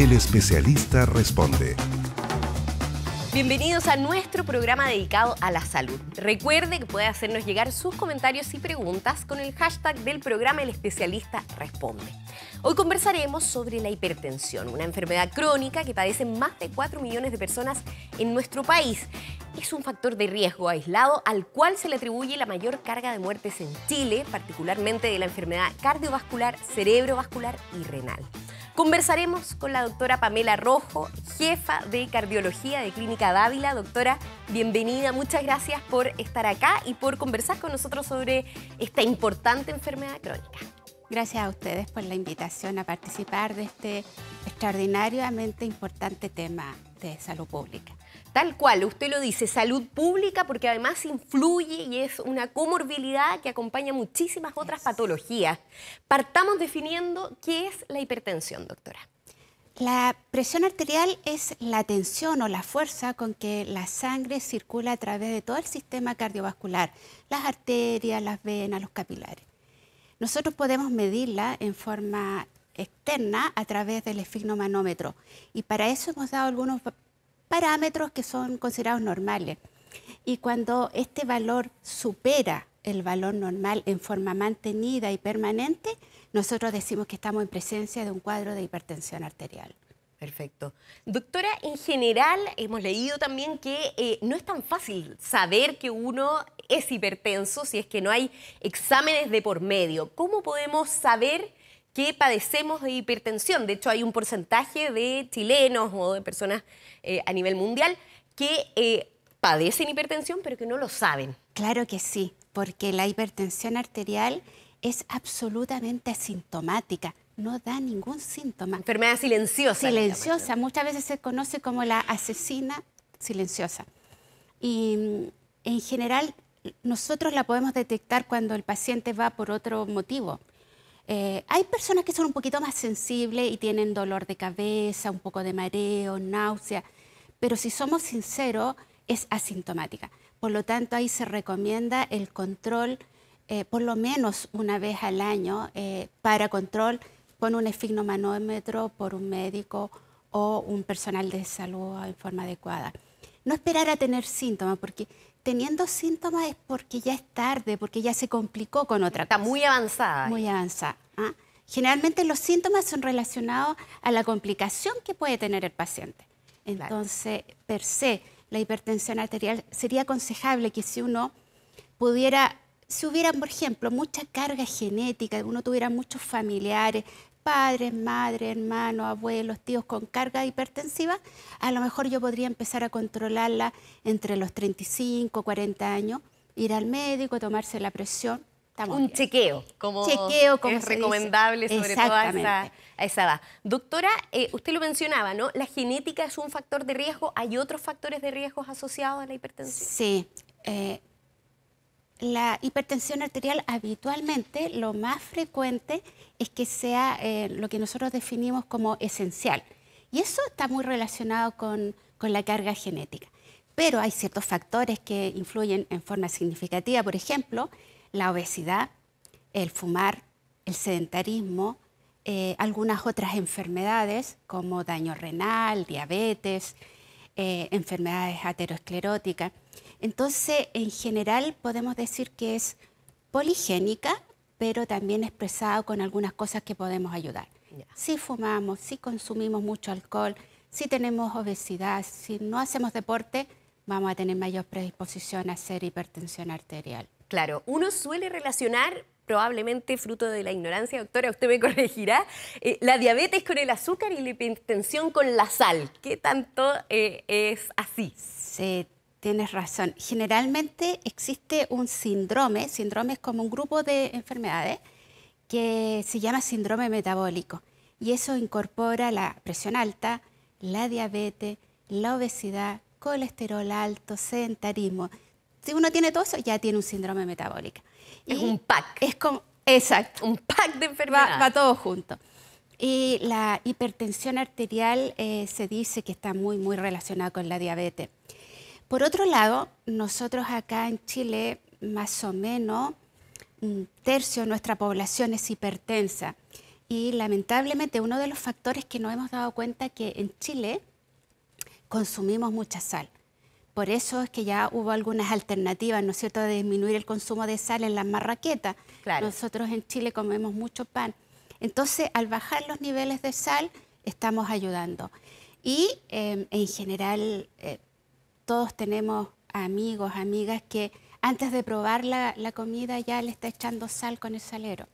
El especialista responde. Bienvenidos a nuestro programa dedicado a la salud. Recuerde que puede hacernos llegar sus comentarios y preguntas con el hashtag del programa El especialista responde. Hoy conversaremos sobre la hipertensión, una enfermedad crónica que padecen más de 4 millones de personas en nuestro país. Es un factor de riesgo aislado al cual se le atribuye la mayor carga de muertes en Chile, particularmente de la enfermedad cardiovascular, cerebrovascular y renal. Conversaremos con la doctora Pamela Rojo, jefa de cardiología de Clínica Dávila. Doctora, bienvenida, muchas gracias por estar acá y por conversar con nosotros sobre esta importante enfermedad crónica. Gracias a ustedes por la invitación a participar de este extraordinariamente importante tema de salud pública. Tal cual, usted lo dice, salud pública porque además influye y es una comorbilidad que acompaña muchísimas otras patologías. Partamos definiendo qué es la hipertensión, doctora. La presión arterial es la tensión o la fuerza con que la sangre circula a través de todo el sistema cardiovascular, las arterias, las venas, los capilares. Nosotros podemos medirla en forma externa a través del esfignomanómetro y para eso hemos dado algunos parámetros que son considerados normales. Y cuando este valor supera el valor normal en forma mantenida y permanente, nosotros decimos que estamos en presencia de un cuadro de hipertensión arterial. Perfecto. Doctora, en general hemos leído también que eh, no es tan fácil saber que uno es hipertenso si es que no hay exámenes de por medio. ¿Cómo podemos saber que padecemos de hipertensión. De hecho, hay un porcentaje de chilenos o de personas eh, a nivel mundial que eh, padecen hipertensión, pero que no lo saben. Claro que sí, porque la hipertensión arterial es absolutamente asintomática no da ningún síntoma. Enfermedad silenciosa. Silenciosa, muchas veces se conoce como la asesina silenciosa. Y en general nosotros la podemos detectar cuando el paciente va por otro motivo. Eh, hay personas que son un poquito más sensibles y tienen dolor de cabeza, un poco de mareo, náusea, pero si somos sinceros, es asintomática. Por lo tanto, ahí se recomienda el control eh, por lo menos una vez al año eh, para control con un esfignomanómetro por un médico o un personal de salud en forma adecuada. No esperar a tener síntomas, porque teniendo síntomas es porque ya es tarde, porque ya se complicó con otra Está muy avanzada. Muy avanzada. ¿ah? Generalmente los síntomas son relacionados a la complicación que puede tener el paciente. Entonces, per se, la hipertensión arterial sería aconsejable que si uno pudiera, si hubiera, por ejemplo, mucha carga genética, uno tuviera muchos familiares, padres, madres, hermanos, abuelos, tíos con carga hipertensiva, a lo mejor yo podría empezar a controlarla entre los 35, 40 años, ir al médico, tomarse la presión. un chequeo, como, es recomendable sobre todo esa, edad. Doctora, eh, usted lo mencionaba, ¿no? La genética es un factor de riesgo, ¿hay otros factores de riesgo asociados a la hipertensión? Sí, eh, la hipertensión arterial habitualmente lo más frecuente es que sea eh, lo que nosotros definimos como esencial. Y eso está muy relacionado con, la carga genética. Pero hay ciertos factores que influyen en forma significativa, por ejemplo, la obesidad, el fumar, el sedentarismo, eh, algunas otras enfermedades como daño renal, diabetes, eh, enfermedades ateroescleróticas. Entonces, en general, podemos decir que es poligénica, pero también expresado con algunas cosas que podemos ayudar. Si fumamos, si consumimos mucho alcohol, si tenemos obesidad, si no hacemos deporte, vamos a tener mayor predisposición a hacer hipertensión arterial. Claro, uno suele relacionar probablemente fruto de la ignorancia, doctora, usted me corregirá, eh, la diabetes con el azúcar y la hipertensión con la sal. ¿Qué tanto eh, es así? Tienes razón. Generalmente existe un síndrome, síndrome es como un grupo de enfermedades que se llama síndrome metabólico y eso incorpora la presión alta, la diabetes, la obesidad, colesterol alto, sedentarismo. Si uno tiene todo eso, ya tiene un síndrome metabólico. Es un pack. Es como, exacto. Un pack de enfermedades. Va, todo Y la hipertensión arterial eh, se dice que está muy, muy relacionada con la diabetes. Por otro lado, nosotros acá en Chile, más o menos un tercio de nuestra población es hipertensa. Y lamentablemente uno de los factores que nos hemos dado cuenta es que en Chile consumimos mucha sal. Por eso es que ya hubo algunas alternativas, ¿no es cierto?, de disminuir el consumo de sal en las marraquetas. Nosotros en Chile comemos mucho pan. Entonces, al bajar los niveles de sal, estamos ayudando. Y em, en general, eh, todos tenemos amigos, amigas que antes de probar la, comida ya le está echando sal con el salero.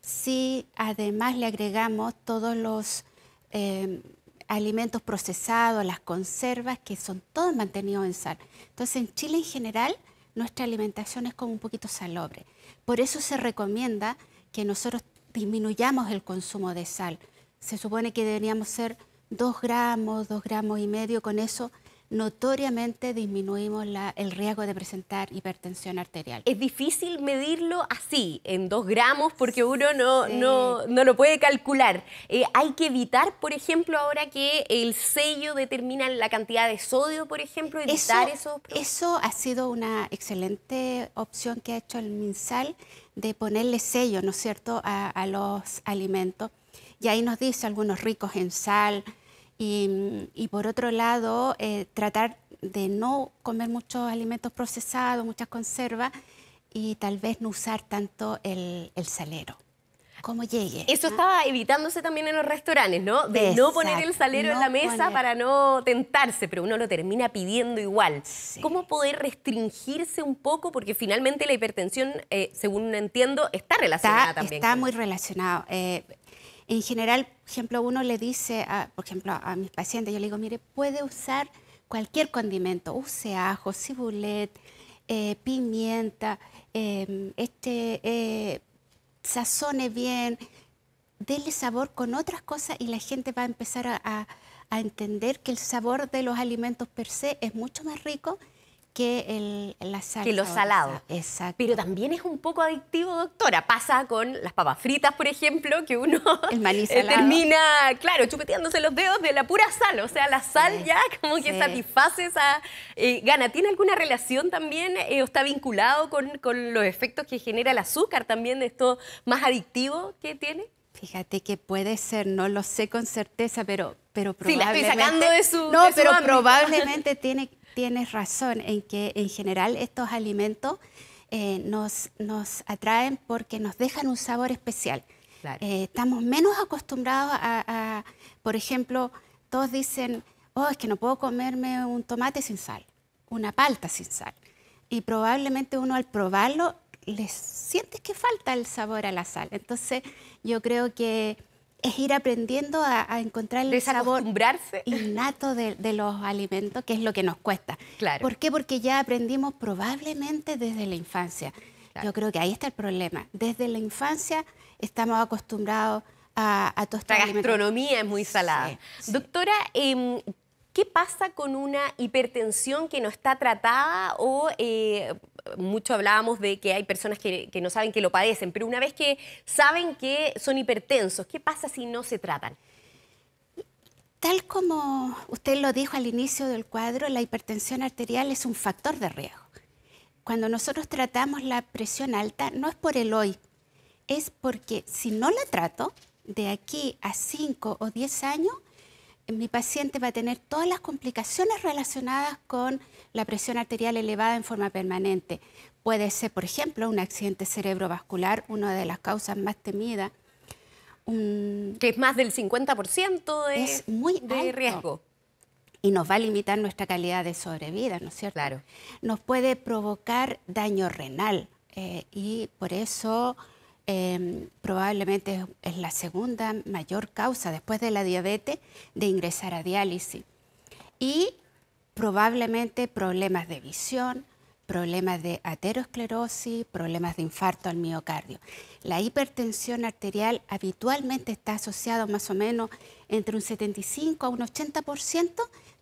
Si además le agregamos todos los eh, alimentos procesados, las conservas, que son todos mantenidos en sal. Entonces en Chile en general nuestra alimentación es como un poquito salobre. Por eso se recomienda que nosotros disminuyamos el consumo de sal. Se supone que deberíamos ser 2 gramos, dos gramos y medio, con eso notoriamente disminuimos el riesgo de presentar hipertensión arterial. Es difícil medirlo así, en dos gramos, porque uno no, lo puede calcular. Eh, hay que evitar, por ejemplo, ahora que el sello determina la cantidad de sodio, por ejemplo, evitar eso, Eso ha sido una excelente opción que ha hecho el MinSal de ponerle sello, ¿no es cierto?, a los alimentos. Y ahí nos dice algunos ricos en sal, y, por otro lado, eh, tratar de no comer muchos alimentos procesados, muchas conservas y tal vez no usar tanto el, salero cómo llegue. Eso ¿Ah? estaba evitándose también en los restaurantes, ¿no? De no poner el salero en la mesa para no tentarse, pero uno lo termina pidiendo igual. ¿Cómo poder restringirse un poco? Porque finalmente la hipertensión, eh, según entiendo, está relacionada está, también. Está muy relacionado. Eh, en general, por ejemplo, uno le dice, a, por ejemplo, a mis pacientes, yo le digo, mire, puede usar cualquier condimento, use ajo, cibulet, eh, pimienta, em, este, eh, sazone bien, déle sabor con otras cosas y la gente va a empezar a entender que el sabor de los alimentos per se es mucho más rico que el, la Que lo salado. Exacto. Pero también es un poco adictivo, doctora. Pasa con las papas fritas, por ejemplo, que uno eh, termina, claro, chupeteándose los dedos de la pura sal. O sea, la sal ya como que satisface esa eh, gana. ¿Tiene alguna relación también eh, o está vinculado con, los efectos que genera el azúcar también de esto más adictivo que tiene? Fíjate que puede ser, no lo sé con certeza, pero, pero probablemente... Sí, la estoy sacando de su... No, pero probablemente tiene, tienes razón en que en general estos alimentos eh, nos, nos atraen porque nos dejan un sabor especial. Eh, estamos menos acostumbrados a, por ejemplo, todos dicen, oh, es que no puedo comerme un tomate sin sal, una palta sin sal. Y probablemente uno al probarlo le sientes que falta el sabor a la sal. Entonces yo creo que es ir aprendiendo a, encontrar el sabor innato de, los alimentos, que es lo que nos cuesta. ¿Por qué? Porque ya aprendimos probablemente desde la infancia. Yo creo que ahí está el problema. Desde la infancia estamos acostumbrados a, tostar. La gastronomía es muy salada. Doctora, em, ¿qué pasa con una hipertensión que no está tratada o eh, mucho hablábamos de que hay personas que, no saben que lo padecen, pero una vez que saben que son hipertensos, ¿qué pasa si no se tratan? Tal como usted lo dijo al inicio del cuadro, la hipertensión arterial es un factor de riesgo. Cuando nosotros tratamos la presión alta, no es por el hoy, es porque si no la trato, de aquí a 5 o 10 años mi paciente va a tener todas las complicaciones relacionadas con la presión arterial elevada en forma permanente. Puede ser, por ejemplo, un accidente cerebrovascular, una de las causas más temidas. que es más del 50% de, es muy de riesgo. Y nos va a limitar nuestra calidad de sobrevida, ¿no es cierto? Claro. Nos puede provocar daño renal eh, y por eso Em, probablemente es la segunda mayor causa después de la diabetes de ingresar a diálisis. Y probablemente problemas de visión, problemas de aterosclerosis, problemas de infarto al miocardio. La hipertensión arterial habitualmente está asociada más o menos entre un 75 a un 80%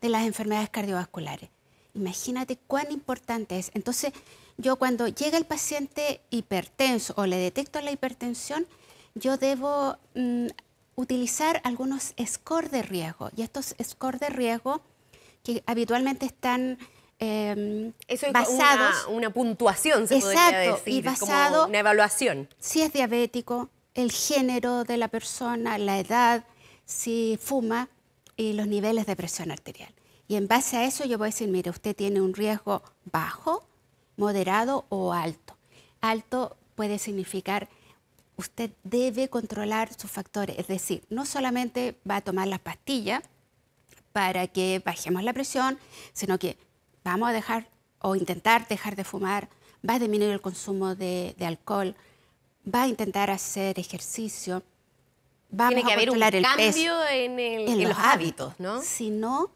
de las enfermedades cardiovasculares. Imagínate cuán importante es. Entonces, yo cuando llega el paciente hipertenso o le detecto la hipertensión, yo debo mm, utilizar algunos scores de riesgo. Y estos scores de riesgo que habitualmente están eh, Eso es basados... Una, una puntuación, se exacto, y basado, como una evaluación. Si es diabético, el género de la persona, la edad, si fuma y los niveles de presión arterial. Y en base a eso yo voy a decir, mire, usted tiene un riesgo bajo, moderado o alto. Alto puede significar usted debe controlar sus factores, es decir, no solamente va a tomar las pastillas para que bajemos la presión, sino que vamos a dejar o intentar dejar de fumar, va a disminuir el consumo de, alcohol, va a intentar hacer ejercicio, va a controlar el peso. Tiene que haber un cambio en, los hábitos, hábitos ¿no? Si no,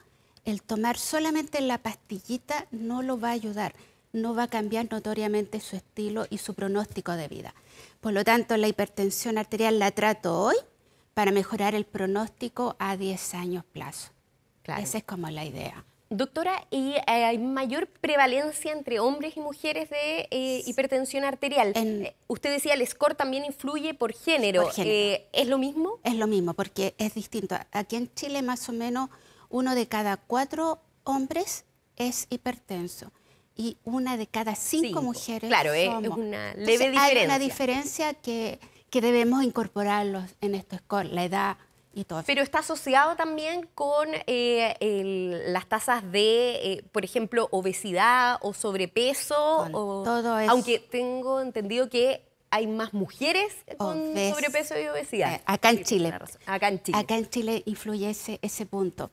el tomar solamente la pastillita no lo va a ayudar, no va a cambiar notoriamente su estilo y su pronóstico de vida. Por lo tanto, la hipertensión arterial la trato hoy para mejorar el pronóstico a 10 años plazo. Claro. Esa es como la idea. Doctora, ¿y eh, hay mayor prevalencia entre hombres y mujeres de eh, hipertensión arterial? Eh, usted decía el score también influye por género. ¿Es lo mismo? Es lo mismo, porque es distinto. Aquí en Chile más o menos uno de cada cuatro hombres es hipertenso y una de cada cinco, mujeres. Claro, es una leve diferencia. Hay una diferencia que, debemos incorporarlos en esto, score la edad y todo. Pero está asociado también con eh, las tasas de, eh, por ejemplo, obesidad o sobrepeso. todo eso. Aunque tengo entendido que hay más mujeres con sobrepeso y obesidad. Eh, acá, en Chile, acá en Chile. Acá en Chile influye ese punto.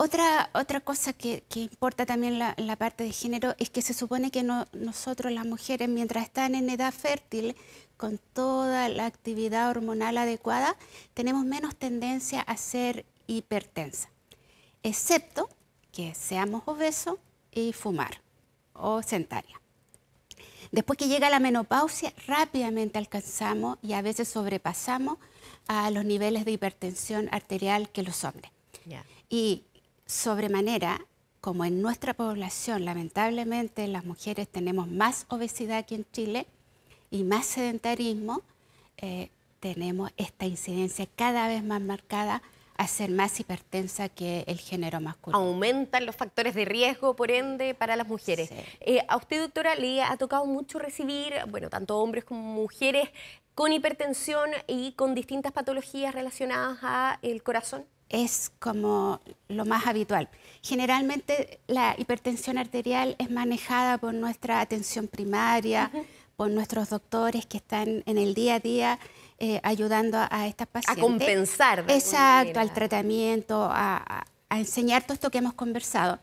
Otra, otra cosa que, importa también la, la, parte de género es que se supone que nosotros las mujeres, mientras están en edad fértil, con toda la actividad hormonal adecuada, tenemos menos tendencia a ser hipertensa, excepto que seamos obesos y fumar o sentaria. Después que llega la menopausia, rápidamente alcanzamos y a veces sobrepasamos a los niveles de hipertensión arterial que los hombres. Y sobremanera, como en nuestra población, lamentablemente las mujeres tenemos más obesidad que en Chile y más sedentarismo, eh, tenemos esta incidencia cada vez más marcada a ser más hipertensa que el género masculino. Aumentan los factores de riesgo, por ende, para las mujeres. Eh, a usted, doctora, le ha tocado mucho recibir, bueno, tanto hombres como mujeres con hipertensión y con distintas patologías relacionadas al corazón es como lo más habitual. Generalmente la hipertensión arterial es manejada por nuestra atención primaria, por nuestros doctores que están en el día a día eh, ayudando a, estas pacientes. A compensar. Exacto, al tratamiento, a, a, enseñar todo esto que hemos conversado.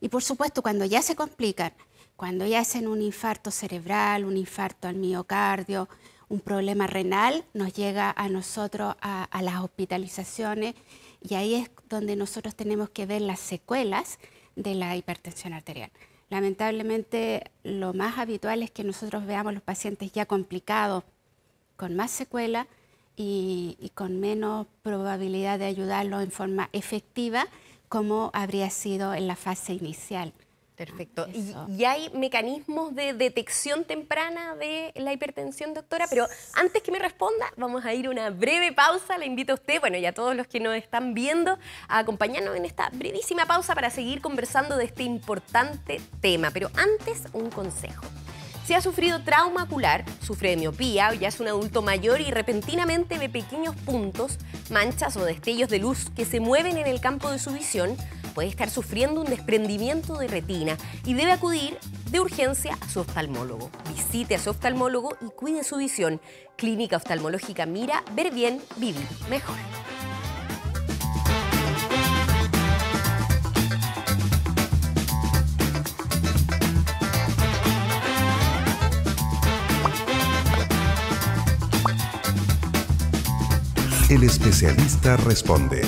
Y por supuesto, cuando ya se complican, cuando ya hacen un infarto cerebral, un infarto al miocardio, un problema renal, nos llega a nosotros a las hospitalizaciones y ahí es donde nosotros tenemos que ver las secuelas de la hipertensión arterial. Lamentablemente, lo más habitual es que nosotros veamos los pacientes ya complicados, con más secuela y, con menos probabilidad de ayudarlos en forma efectiva, como habría sido en la fase inicial. Perfecto. Y, hay mecanismos de detección temprana de la hipertensión, doctora? Pero antes que me responda, vamos a ir a una breve pausa. Le invito a usted, bueno, y a todos los que nos están viendo, a acompañarnos en esta brevísima pausa para seguir conversando de este importante tema. Pero antes, un consejo. Si ha sufrido trauma ocular, sufre miopía o ya es un adulto mayor y repentinamente ve pequeños puntos, manchas o destellos de luz que se mueven en el campo de su visión, puede estar sufriendo un desprendimiento de retina y debe acudir de urgencia a su oftalmólogo. Visite a su oftalmólogo y cuide su visión. Clínica Oftalmológica Mira, ver bien, vivir mejor. El especialista responde.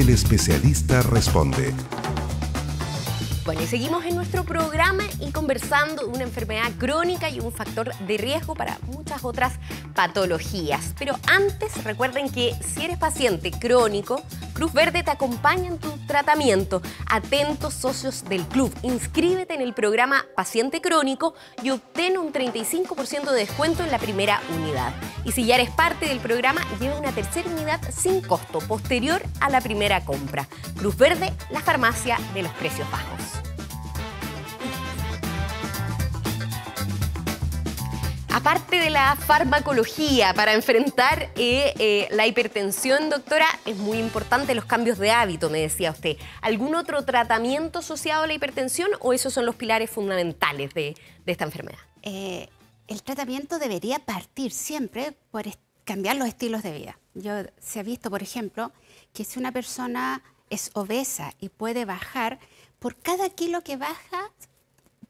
El especialista responde. Bueno, y seguimos en nuestro programa y conversando de una enfermedad crónica y un factor de riesgo para muchas otras patologías. Pero antes recuerden que si eres paciente crónico, Cruz Verde te acompaña en tu tratamiento. Atentos socios del club, inscríbete en el programa Paciente Crónico y obtén un 35% de descuento en la primera unidad. Y si ya eres parte del programa, lleva una tercera unidad sin costo, posterior a la primera compra. Cruz Verde, la farmacia de los precios bajos. Aparte de la farmacología para enfrentar eh, eh, la hipertensión, doctora, es muy importante los cambios de hábito, me decía usted. ¿Algún otro tratamiento asociado a la hipertensión o esos son los pilares fundamentales de, esta enfermedad? Eh, el tratamiento debería partir siempre por cambiar los estilos de vida. Yo, se ha visto, por ejemplo, que si una persona es obesa y puede bajar, por cada kilo que baja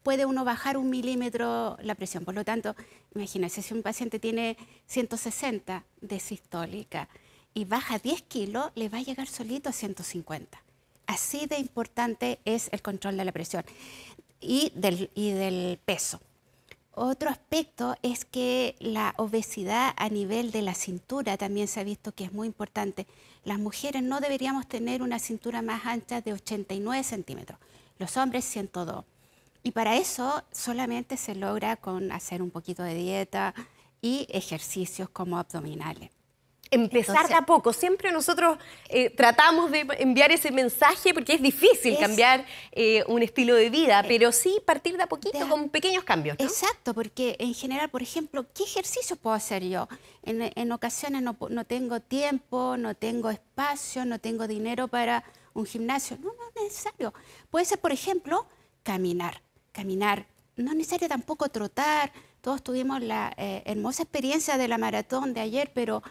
puede uno bajar un milímetro la presión. Por lo tanto, imagínense, si un paciente tiene 160 de sistólica y baja 10 kilos, le va a llegar solito a 150. Así de importante es el control de la presión y del, del peso. Otro aspecto es que la obesidad a nivel de la cintura también se ha visto que es muy importante. Las mujeres no deberíamos tener una cintura más ancha de 89 centímetros, los hombres 102. Y para eso solamente se logra con hacer un poquito de dieta y ejercicios como abdominales. Empezar a poco. Siempre nosotros eh, tratamos de enviar ese mensaje porque es difícil cambiar eh, un estilo de vida, eh, pero sí partir de a poquito con pequeños cambios. Exacto, porque en general, por ejemplo, ¿qué ejercicios puedo hacer yo? En, ocasiones no, no tengo tiempo, no tengo espacio, no tengo dinero para un gimnasio. No, no es necesario. Puede ser, por ejemplo, caminar caminar, no es necesario tampoco trotar, todos tuvimos la eh, hermosa experiencia de la maratón de ayer, pero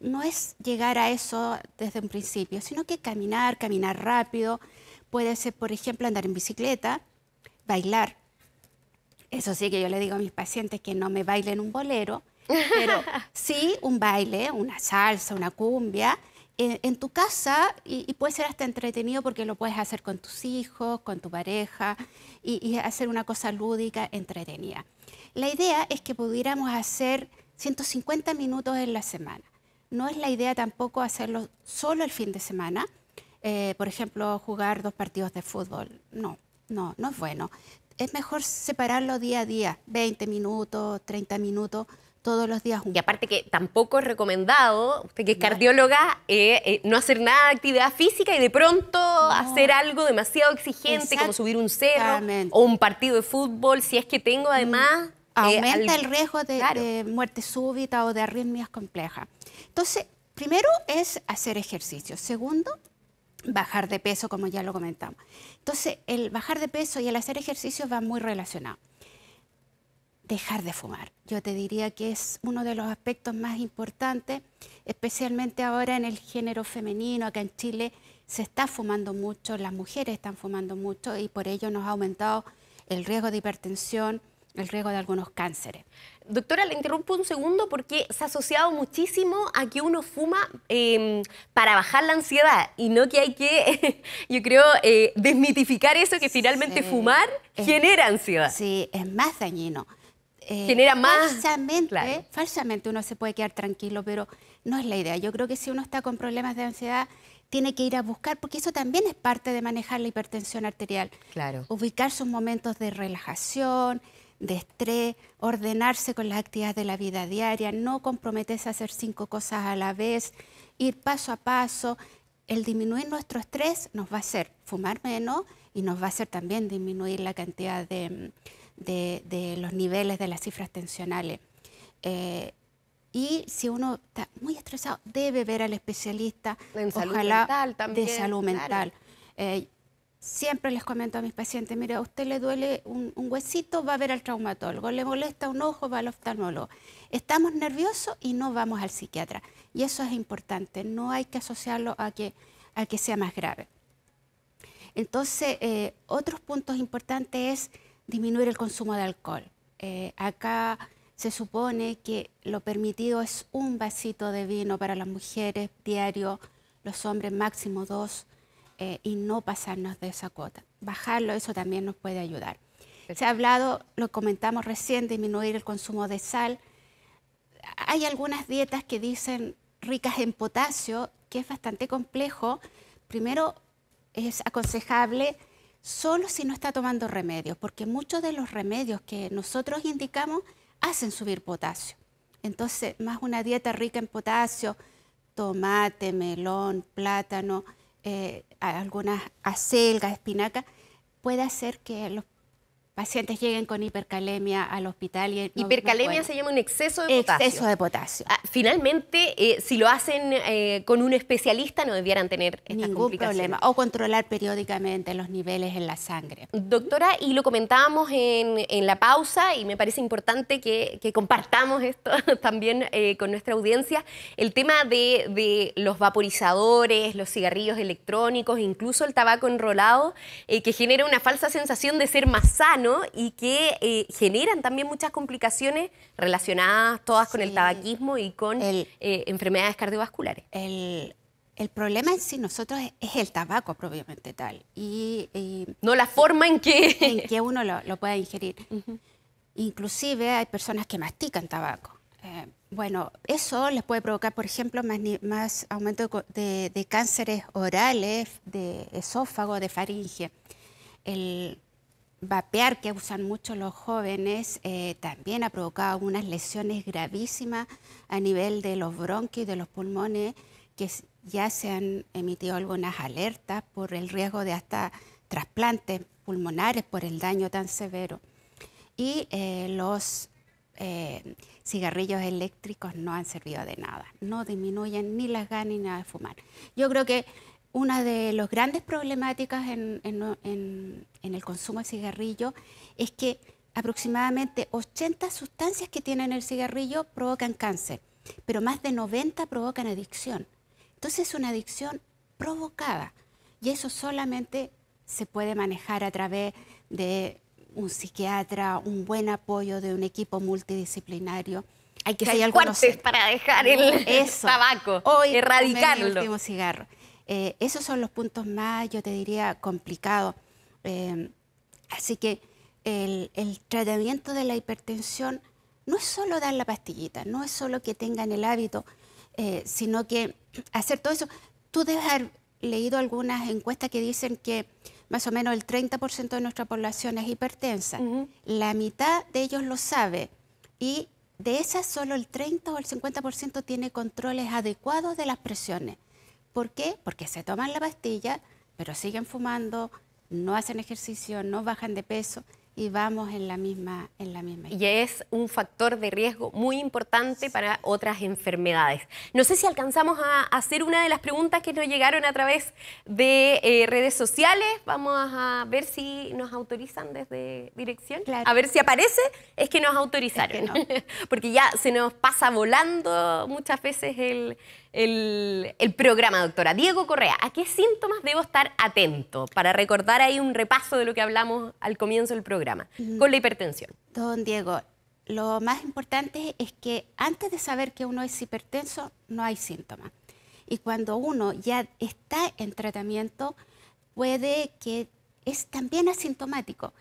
no es llegar a eso desde un principio, sino que caminar, caminar rápido, puede ser, por ejemplo, andar en bicicleta, bailar. Eso sí que yo le digo a mis pacientes que no me bailen un bolero, pero sí un baile, una salsa, una cumbia, en, tu casa y, puede ser hasta entretenido porque lo puedes hacer con tus hijos, con tu pareja y, hacer una cosa lúdica, entretenida. La idea es que pudiéramos hacer 150 minutos en la semana. No es la idea tampoco hacerlo solo el fin de semana, eh, por ejemplo, jugar dos partidos de fútbol. No, no, no es bueno. Es mejor separarlo día a día, 20 minutos, 30 minutos, todos los días juntos. Y aparte que tampoco es recomendado, usted que es cardióloga, eh, eh, no hacer nada de actividad física y de pronto hacer algo demasiado exigente como subir un cerro o un partido de fútbol, si es que tengo mm. además... Eh, Aumenta el riesgo de, de, muerte súbita o de arritmias complejas. Entonces, primero es hacer ejercicio. Segundo, bajar de peso, como ya lo comentamos. Entonces, el bajar de peso y el hacer ejercicio van muy relacionados dejar de fumar. Yo te diría que es uno de los aspectos más importantes, especialmente ahora en el género femenino, acá en Chile se está fumando mucho, las mujeres están fumando mucho y por ello nos ha aumentado el riesgo de hipertensión, el riesgo de algunos cánceres. Doctora, le interrumpo un segundo porque se ha asociado muchísimo a que uno fuma em, para bajar la ansiedad y no que hay que, yo creo, eh, desmitificar eso que finalmente fumar genera ansiedad. Sí, es más dañino. Eh, genera más. Falsamente, falsamente uno se puede quedar tranquilo, pero no es la idea. Yo creo que si uno está con problemas de ansiedad, tiene que ir a buscar, porque eso también es parte de manejar la hipertensión arterial. Claro. Ubicar sus momentos de relajación, de estrés, ordenarse con las actividades de la vida diaria, no comprometerse a hacer cinco cosas a la vez, ir paso a paso. El disminuir nuestro estrés nos va a hacer fumar menos y nos va a hacer también disminuir la cantidad de mm, de, los niveles de las cifras tensionales. Eh, y si uno está muy estresado, debe ver al especialista, en salud mental también, de salud mental. Eh, siempre les comento a mis pacientes, mire, a usted le duele un, huesito, va a ver al traumatólogo, le molesta un ojo, va al oftalmólogo. Estamos nerviosos y no vamos al psiquiatra. Y eso es importante, no hay que asociarlo a que, a que sea más grave. Entonces, eh, otros puntos importantes es disminuir el consumo de alcohol. Eh, acá se supone que lo permitido es un vasito de vino para las mujeres diario, los hombres máximo dos, eh, y no pasarnos de esa cuota. Bajarlo, eso también nos puede ayudar. Se ha hablado, lo comentamos recién, disminuir el consumo de sal. Hay algunas dietas que dicen ricas en potasio, que es bastante complejo. Primero, es aconsejable solo si no está tomando remedios, porque muchos de los remedios que nosotros indicamos hacen subir potasio. Entonces, más una dieta rica en potasio, tomate, melón, plátano, eh, algunas acelgas, espinacas, puede hacer que los pacientes lleguen con hipercalemia al hospital. Y hipercalemia se llama un exceso de potasio. Exceso de potasio. Ah, finalmente, eh, si lo hacen eh, con un especialista, no debieran tener ningún problema. O controlar periódicamente los niveles en la sangre. Doctora, y lo comentábamos en, la pausa y me parece importante que, compartamos esto también eh, con nuestra audiencia, el tema de, de, los vaporizadores, los cigarrillos electrónicos, incluso el tabaco enrolado, que genera una falsa sensación de ser más sano y que eh, generan también muchas complicaciones relacionadas todas con el tabaquismo y con eh, enfermedades cardiovasculares. El, el problema en sí nosotros es, el tabaco propiamente tal. Y, no la forma en que... En que uno lo, lo pueda ingerir. Inclusive hay personas que mastican tabaco. Eh, bueno, eso les puede provocar, por ejemplo, más, más aumento de, de, cánceres orales, de esófago, de faringe. El, vapear que usan mucho los jóvenes eh, también ha provocado unas lesiones gravísimas a nivel de los bronquios y de los pulmones, que ya se han emitido algunas alertas por el riesgo de hasta trasplantes pulmonares por el daño tan severo. Y eh, los eh, cigarrillos eléctricos no han servido de nada, no disminuyen ni las ganas ni nada de fumar. Yo creo que una de las grandes problemáticas en, el consumo de cigarrillo es que aproximadamente 80 sustancias que tienen el cigarrillo provocan cáncer, pero más de 90 provocan adicción. Entonces es una adicción provocada y eso solamente se puede manejar a través de un psiquiatra, un buen apoyo de un equipo multidisciplinario. Hay que, para dejar el tabaco, Hoy erradicarlo. El último cigarro. Eh, esos son los puntos más, yo te diría, complicados. Eh, así que el, tratamiento de la hipertensión no es solo dar la pastillita, no es solo que tengan el hábito, eh, sino que hacer todo eso. Tú debes haber leído algunas encuestas que dicen que más o menos el 30% de nuestra población es hipertensa. La mitad de ellos lo sabe y de esas solo el 30 o el 50% tiene controles adecuados de las presiones. ¿Por qué? Porque se toman la pastilla, pero siguen fumando, no hacen ejercicio, no bajan de peso y vamos en la misma en y es un factor de riesgo muy importante para otras enfermedades no sé si alcanzamos a hacer una de las preguntas que nos llegaron a través de eh, redes sociales vamos a ver si nos autorizan desde dirección a ver si aparece es que nos autorizaron porque ya se nos pasa volando muchas veces el el, programa, doctora. Diego Correa, ¿a qué síntomas debo estar atento? Para recordar ahí un repaso de lo que hablamos al comienzo del programa, mm. con la hipertensión. Don Diego, lo más importante es que antes de saber que uno es hipertenso, no hay síntomas. Y cuando uno ya está en tratamiento, puede que es también asintomático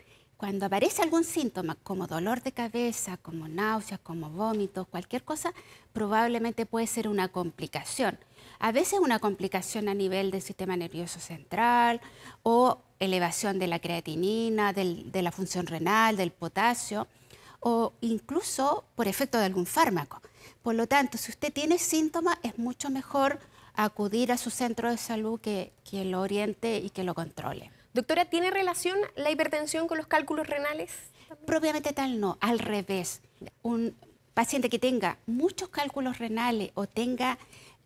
cuando aparece algún síntoma como dolor de cabeza, como náuseas, como vómitos, cualquier cosa, probablemente puede ser una complicación. A veces una complicación a nivel del sistema nervioso central o elevación de la creatinina, de la función renal, del potasio o incluso por efecto de algún fármaco. Por lo tanto, si usted tiene síntomas, es mucho mejor acudir a su centro de salud que, que lo oriente y que lo controle. Doctora, ¿tiene relación la hipertensión con los cálculos renales? Propiamente tal no, al revés. Un paciente que tenga muchos cálculos renales o tenga,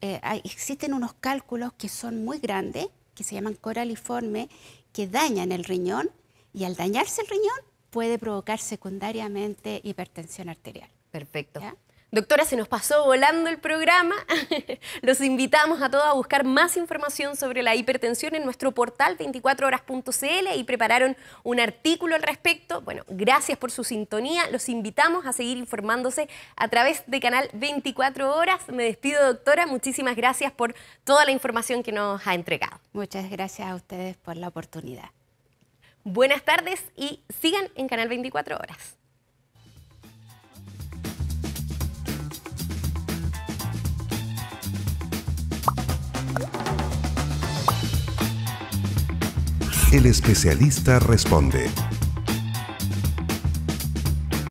eh, existen unos cálculos que son muy grandes, que se llaman coraliforme, que dañan el riñón y al dañarse el riñón puede provocar secundariamente hipertensión arterial. Perfecto. Doctora, se nos pasó volando el programa. Los invitamos a todos a buscar más información sobre la hipertensión en nuestro portal 24horas.cl y prepararon un artículo al respecto. Bueno, gracias por su sintonía. Los invitamos a seguir informándose a través de Canal 24 Horas. Me despido, doctora. Muchísimas gracias por toda la información que nos ha entregado. Muchas gracias a ustedes por la oportunidad. Buenas tardes y sigan en Canal 24 Horas. El especialista responde.